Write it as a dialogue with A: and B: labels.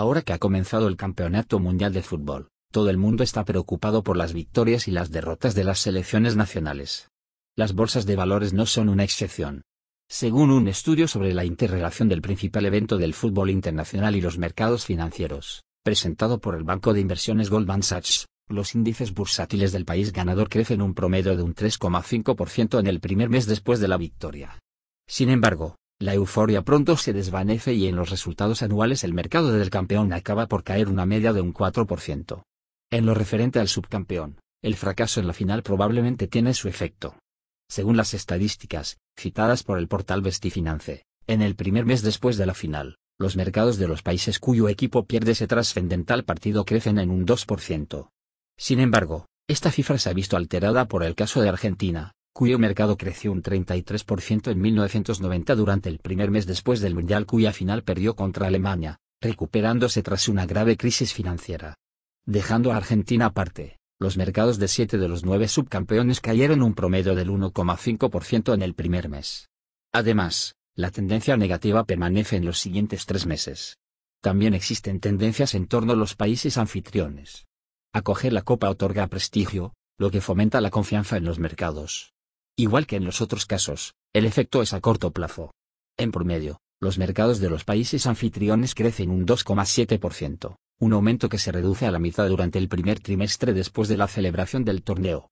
A: Ahora que ha comenzado el Campeonato Mundial de Fútbol, todo el mundo está preocupado por las victorias y las derrotas de las selecciones nacionales. Las bolsas de valores no son una excepción. Según un estudio sobre la interrelación del principal evento del fútbol internacional y los mercados financieros, presentado por el banco de inversiones Goldman Sachs, los índices bursátiles del país ganador crecen un promedio de un 3,5% en el primer mes después de la victoria. Sin embargo, la euforia pronto se desvanece y en los resultados anuales el mercado del campeón acaba por caer una media de un 4%. En lo referente al subcampeón, el fracaso en la final probablemente tiene su efecto. Según las estadísticas, citadas por el portal Vestifinance, en el primer mes después de la final, los mercados de los países cuyo equipo pierde ese trascendental partido crecen en un 2%. Sin embargo, esta cifra se ha visto alterada por el caso de Argentina, cuyo mercado creció un 33% en 1990 durante el primer mes después del Mundial cuya final perdió contra Alemania, recuperándose tras una grave crisis financiera. Dejando a Argentina aparte, los mercados de siete de los nueve subcampeones cayeron un promedio del 1,5% en el primer mes. Además, la tendencia negativa permanece en los siguientes tres meses. También existen tendencias en torno a los países anfitriones. Acoger la copa otorga prestigio, lo que fomenta la confianza en los mercados. Igual que en los otros casos, el efecto es a corto plazo. En promedio, los mercados de los países anfitriones crecen un 2,7%, un aumento que se reduce a la mitad durante el primer trimestre después de la celebración del torneo.